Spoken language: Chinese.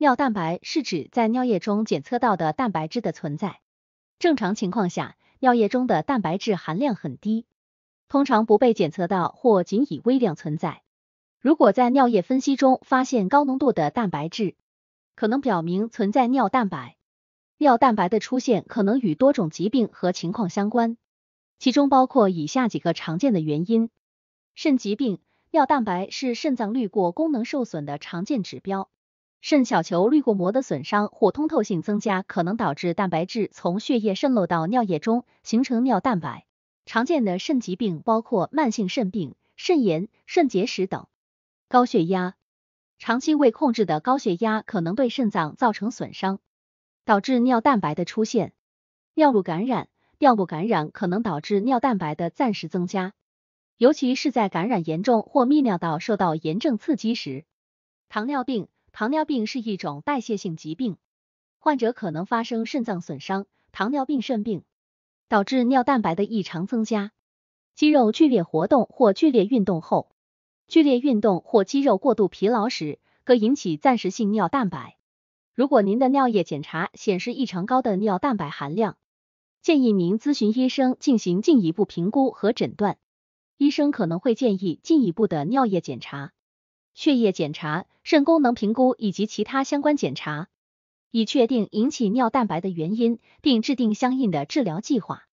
尿蛋白是指在尿液中检测到的蛋白质的存在。正常情况下，尿液中的蛋白质含量很低，通常不被检测到或仅以微量存在。如果在尿液分析中发现高浓度的蛋白质，可能表明存在尿蛋白。尿蛋白的出现可能与多种疾病和情况相关，其中包括以下几个常见的原因：肾疾病。尿蛋白是肾脏滤过功能受损的常见指标。肾小球滤过膜的损伤或通透性增加，可能导致蛋白质从血液渗漏到尿液中，形成尿蛋白。常见的肾疾病包括慢性肾病、肾炎、肾结石等。高血压，长期未控制的高血压可能对肾脏造成损伤，导致尿蛋白的出现。尿路感染，尿路感染可能导致尿蛋白的暂时增加，尤其是在感染严重或泌尿道受到炎症刺激时。糖尿病。糖尿病是一种代谢性疾病，患者可能发生肾脏损伤，糖尿病肾病导致尿蛋白的异常增加。肌肉剧烈活动或剧烈运动后，剧烈运动或肌肉过度疲劳时，可引起暂时性尿蛋白。如果您的尿液检查显示异常高的尿蛋白含量，建议您咨询医生进行进一步评估和诊断。医生可能会建议进一步的尿液检查。血液检查、肾功能评估以及其他相关检查，以确定引起尿蛋白的原因，并制定相应的治疗计划。